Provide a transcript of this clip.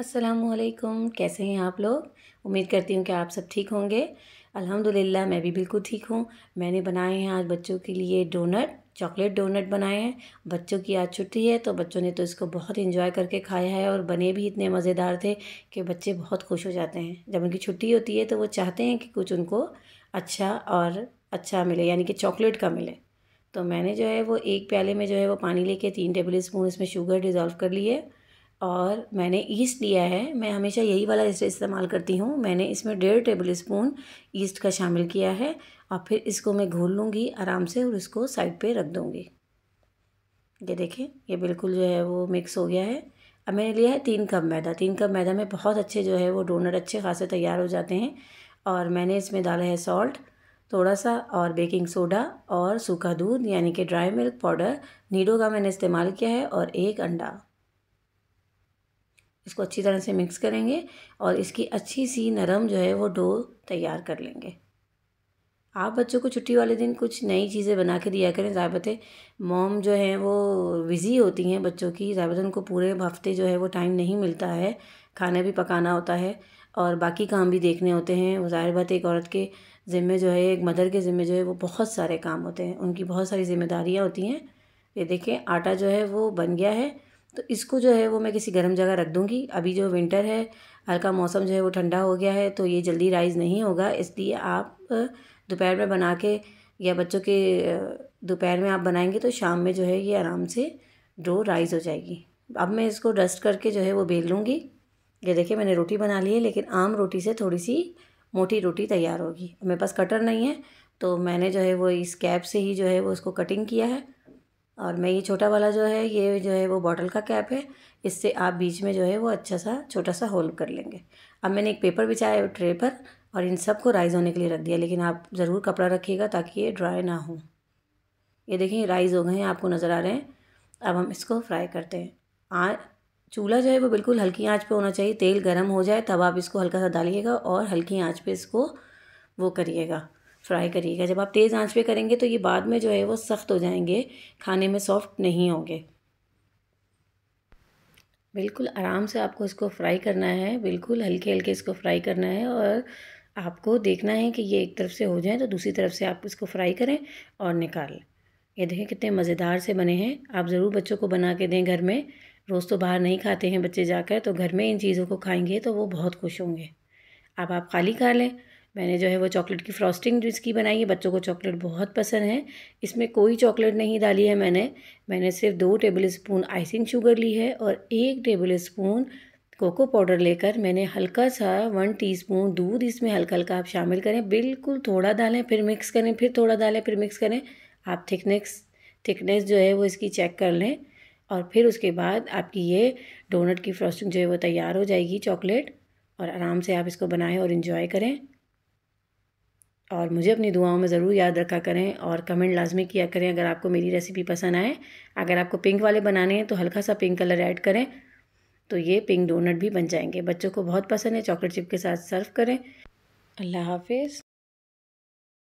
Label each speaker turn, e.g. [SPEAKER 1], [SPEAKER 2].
[SPEAKER 1] असलकुम कैसे हैं आप लोग उम्मीद करती हूँ कि आप सब ठीक होंगे अल्हम्दुलिल्लाह मैं भी बिल्कुल ठीक हूँ मैंने बनाए हैं आज बच्चों के लिए डोनट चॉकलेट डोनट बनाए हैं बच्चों की आज छुट्टी है तो बच्चों ने तो इसको बहुत इन्जॉय करके खाया है और बने भी इतने मज़ेदार थे कि बच्चे बहुत खुश हो जाते हैं जब उनकी छुट्टी होती है तो वो चाहते हैं कि कुछ उनको अच्छा और अच्छा मिले यानी कि चॉकलेट का मिले तो मैंने जो है वो एक प्याले में जो है वो पानी लेके तीन टेबल स्पून इसमें शुगर डिज़ोल्व कर लिए और मैंने ईस्ट लिया है मैं हमेशा यही वाला इस्तेमाल करती हूँ मैंने इसमें डेढ़ टेबल स्पून ईस्ट का शामिल किया है और फिर इसको मैं घोल लूँगी आराम से और इसको साइड पे रख दूँगी ये देखें ये बिल्कुल जो है वो मिक्स हो गया है अब मैंने लिया है तीन कप मैदा तीन कप मैदा में बहुत अच्छे जो है वो डोनट अच्छे खासे तैयार हो जाते हैं और मैंने इसमें डाला है सॉल्ट थोड़ा सा और बेकिंग सोडा और सूखा दूध यानी कि ड्राई मिल्क पाउडर नीडो का मैंने इस्तेमाल किया है और एक अंडा इसको अच्छी तरह से मिक्स करेंगे और इसकी अच्छी सी नरम जो है वो डो तैयार कर लेंगे आप बच्चों को छुट्टी वाले दिन कुछ नई चीज़ें बना के दिया करें ज़्यादा मोम जो है वो बिज़ी होती हैं बच्चों की ज़्यादा उनको पूरे हफ्ते जो है वो टाइम नहीं मिलता है खाना भी पकाना होता है और बाकी काम भी देखने होते हैं ज़ाहिर बात एक औरत के ज़िम्मे जो है एक मदर के ज़िम्मे जो है वो बहुत सारे काम होते हैं उनकी बहुत सारी जिम्मेदारियाँ होती हैं ये देखें आटा जो है वो बन गया है तो इसको जो है वो मैं किसी गर्म जगह रख दूँगी अभी जो विंटर है हल्का मौसम जो है वो ठंडा हो गया है तो ये जल्दी राइज़ नहीं होगा इसलिए आप दोपहर में बना के या बच्चों के दोपहर में आप बनाएंगे तो शाम में जो है ये आराम से डो राइज़ हो जाएगी अब मैं इसको डस्ट करके जो है वो बेल लूँगी ये देखिए मैंने रोटी बना ली है लेकिन आम रोटी से थोड़ी सी मोटी रोटी तैयार होगी मेरे पास कटर नहीं है तो मैंने जो है वो इस कैप से ही जो है वो उसको कटिंग किया है और मैं ये छोटा वाला जो है ये जो है वो बॉटल का कैप है इससे आप बीच में जो है वो अच्छा सा छोटा सा होल कर लेंगे अब मैंने एक पेपर बिछाया ट्रे पर और इन सबको राइज़ होने के लिए रख दिया लेकिन आप ज़रूर कपड़ा रखिएगा ताकि ये ड्राई ना हो ये देखें राइज़ हो गए हैं आपको नज़र आ रहे हैं अब हम इसको फ्राई करते हैं आ चूल्हा जो है वो बिल्कुल हल्की आंच पे होना चाहिए तेल गर्म हो जाए तब आप इसको हल्का सा डालिएगा और हल्की आंच पे इसको वो करिएगा फ्राई करिएगा जब आप तेज़ आंच पे करेंगे तो ये बाद में जो है वो सख्त हो जाएंगे खाने में सॉफ्ट नहीं होंगे बिल्कुल आराम से आपको इसको फ्राई करना है बिल्कुल हल्के हल्के इसको फ्राई करना है और आपको देखना है कि ये एक तरफ से हो जाए तो दूसरी तरफ से आप इसको फ्राई करें और लें ये देखें कितने मज़ेदार से बने हैं आप ज़रूर बच्चों को बना के दें घर में रोज़ तो बाहर नहीं खाते हैं बच्चे जाकर तो घर में इन चीज़ों को खाएंगे तो वो बहुत खुश होंगे अब आप खाली खा लें मैंने जो है वो चॉकलेट की फ्रॉस्टिंग जो इसकी बनाई है बच्चों को चॉकलेट बहुत पसंद है इसमें कोई चॉकलेट नहीं डाली है मैंने मैंने सिर्फ दो टेबल स्पून आइसिंग शुगर ली है और एक टेबल स्पून कोको पाउडर लेकर मैंने हल्का सा वन टीस्पून दूध इसमें हल्का हल्का आप शामिल करें बिल्कुल थोड़ा डालें फिर मिक्स करें फिर थोड़ा डालें फिर मिक्स करें आप थिकनेस थिकनेस जो है वो इसकी चेक कर लें और फिर उसके बाद आपकी ये डोनट की फ्रॉस्टिंग जो है वो तैयार हो जाएगी चॉकलेट और आराम से आप इसको बनाएं और इन्जॉय करें और मुझे अपनी दुआओं में ज़रूर याद रखा करें और कमेंट लाजमी किया करें अगर आपको मेरी रेसिपी पसंद आए अगर आपको पिंक वाले बनाने हैं तो हल्का सा पिंक कलर ऐड करें तो ये पिंक डोनट भी बन जाएंगे बच्चों को बहुत पसंद है चॉकलेट चिप के साथ सर्व करें अल्लाह हाफिज़